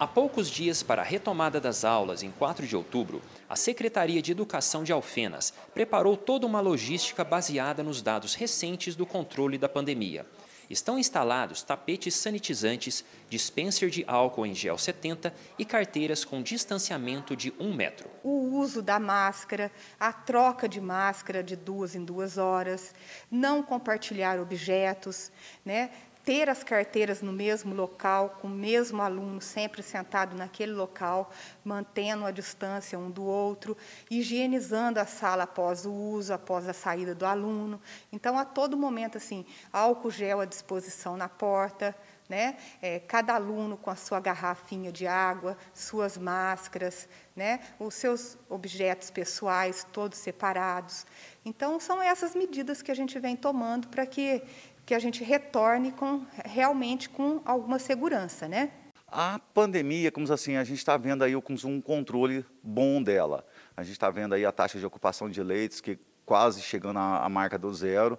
Há poucos dias para a retomada das aulas em 4 de outubro, a Secretaria de Educação de Alfenas preparou toda uma logística baseada nos dados recentes do controle da pandemia. Estão instalados tapetes sanitizantes, dispenser de álcool em gel 70 e carteiras com distanciamento de um metro. O uso da máscara, a troca de máscara de duas em duas horas, não compartilhar objetos, né? ter as carteiras no mesmo local, com o mesmo aluno sempre sentado naquele local, mantendo a distância um do outro, higienizando a sala após o uso, após a saída do aluno. Então, a todo momento, assim, álcool gel à disposição na porta, né? É, cada aluno com a sua garrafinha de água, suas máscaras, né? Os seus objetos pessoais todos separados. Então são essas medidas que a gente vem tomando para que que a gente retorne com, realmente com alguma segurança, né? A pandemia, como assim, a gente está vendo aí um controle bom dela. A gente está vendo aí a taxa de ocupação de leitos que quase chegando à, marca do zero.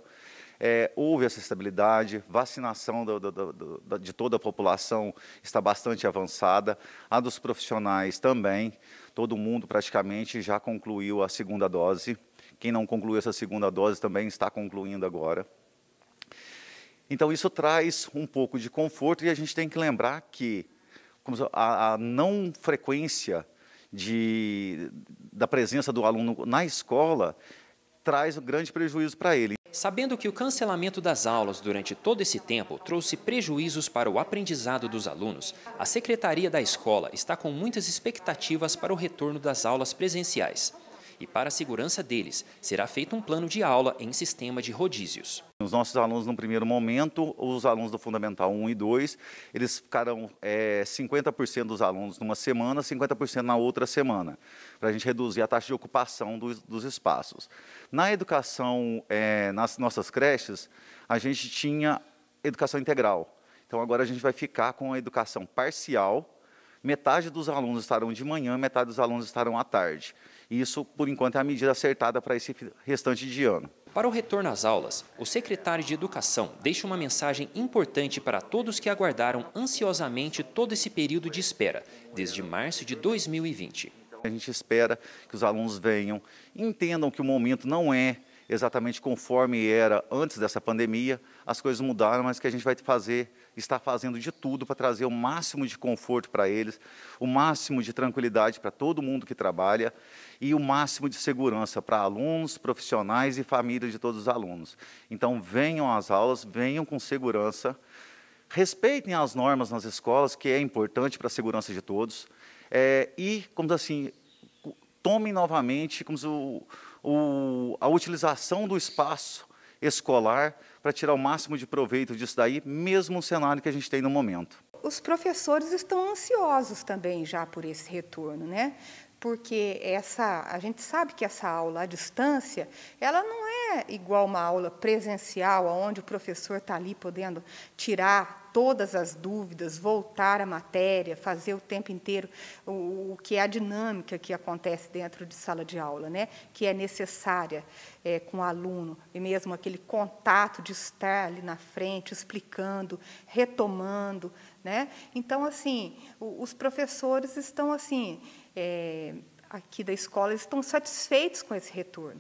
É, houve essa estabilidade, vacinação do, do, do, de toda a população está bastante avançada, a dos profissionais também, todo mundo praticamente já concluiu a segunda dose. Quem não concluiu essa segunda dose também está concluindo agora. Então, isso traz um pouco de conforto e a gente tem que lembrar que a, a não frequência de, da presença do aluno na escola traz um grande prejuízo para ele. Sabendo que o cancelamento das aulas durante todo esse tempo trouxe prejuízos para o aprendizado dos alunos, a secretaria da escola está com muitas expectativas para o retorno das aulas presenciais e, para a segurança deles, será feito um plano de aula em sistema de rodízios. Os nossos alunos, no primeiro momento, os alunos do Fundamental 1 e 2, eles ficarão é, 50% dos alunos numa semana, 50% na outra semana, para a gente reduzir a taxa de ocupação dos, dos espaços. Na educação, é, nas nossas creches, a gente tinha educação integral. Então, agora a gente vai ficar com a educação parcial, Metade dos alunos estarão de manhã, metade dos alunos estarão à tarde. isso, por enquanto, é a medida acertada para esse restante de ano. Para o retorno às aulas, o secretário de Educação deixa uma mensagem importante para todos que aguardaram ansiosamente todo esse período de espera, desde março de 2020. A gente espera que os alunos venham, entendam que o momento não é exatamente conforme era antes dessa pandemia. As coisas mudaram, mas que a gente vai fazer, está fazendo de tudo para trazer o máximo de conforto para eles, o máximo de tranquilidade para todo mundo que trabalha e o máximo de segurança para alunos, profissionais e famílias de todos os alunos. Então, venham às aulas, venham com segurança. Respeitem as normas nas escolas, que é importante para a segurança de todos. É, e, como assim, Tomem novamente como o, o, a utilização do espaço escolar para tirar o máximo de proveito disso daí, mesmo o cenário que a gente tem no momento. Os professores estão ansiosos também já por esse retorno, né? Porque essa, a gente sabe que essa aula à distância, ela não é é igual uma aula presencial, onde o professor está ali podendo tirar todas as dúvidas, voltar à matéria, fazer o tempo inteiro o, o, que é a dinâmica que acontece dentro de sala de aula, né? que é necessária é, com o aluno, e mesmo aquele contato de estar ali na frente, explicando, retomando. Né? Então, assim, o, os professores estão assim. É, aqui da escola estão satisfeitos com esse retorno.